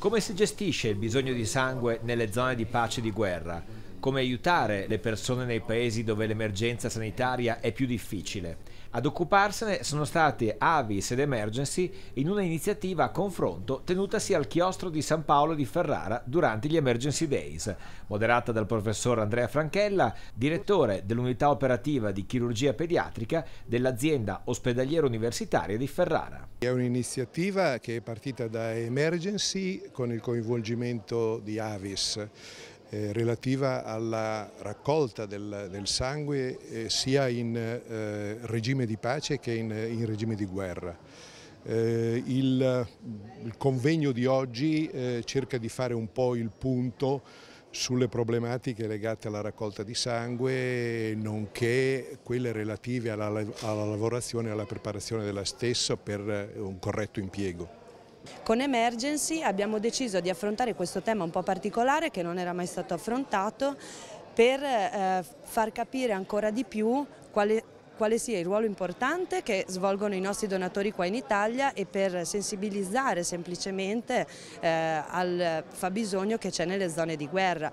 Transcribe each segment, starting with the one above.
Come si gestisce il bisogno di sangue nelle zone di pace e di guerra? come aiutare le persone nei paesi dove l'emergenza sanitaria è più difficile. Ad occuparsene sono state Avis ed Emergency in una iniziativa a confronto tenutasi al chiostro di San Paolo di Ferrara durante gli Emergency Days, moderata dal professor Andrea Franchella, direttore dell'unità operativa di chirurgia pediatrica dell'azienda ospedaliera universitaria di Ferrara. È un'iniziativa che è partita da Emergency con il coinvolgimento di Avis. Eh, relativa alla raccolta del, del sangue eh, sia in eh, regime di pace che in, in regime di guerra. Eh, il, il, convegno di oggi eh, cerca di fare un po' il punto sulle problematiche legate alla raccolta di sangue nonché quelle relative alla, alla lavorazione e alla preparazione della stessa per un corretto impiego. Con Emergency abbiamo deciso di affrontare questo tema un po' particolare che non era mai stato affrontato per eh, far capire ancora di più quale, quale sia il ruolo importante che svolgono i nostri donatori qua in Italia e per sensibilizzare semplicemente eh, al fabbisogno che c'è nelle zone di guerra.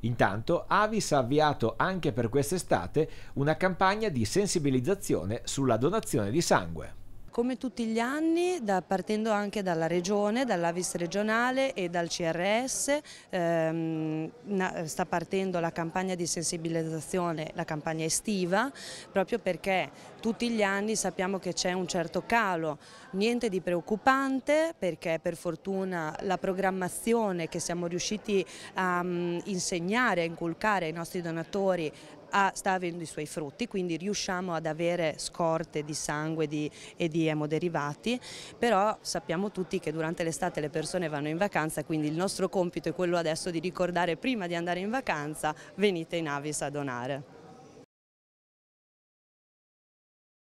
Intanto Avis ha avviato anche per quest'estate una campagna di sensibilizzazione sulla donazione di sangue. Come tutti gli anni, da, partendo anche dalla regione, dall'Avis regionale e dal CRS, ehm, na, sta partendo la campagna di sensibilizzazione, la campagna estiva, proprio perché tutti gli anni sappiamo che c'è un certo calo, niente di preoccupante perché per fortuna la programmazione che siamo riusciti a um, insegnare, a inculcare ai nostri donatori ha, sta avendo i suoi frutti, quindi riusciamo ad avere scorte di sangue di, e di emoderivati, però sappiamo tutti che durante l'estate le persone vanno in vacanza, quindi il nostro compito è quello adesso di ricordare prima di andare in vacanza venite in Avis a donare.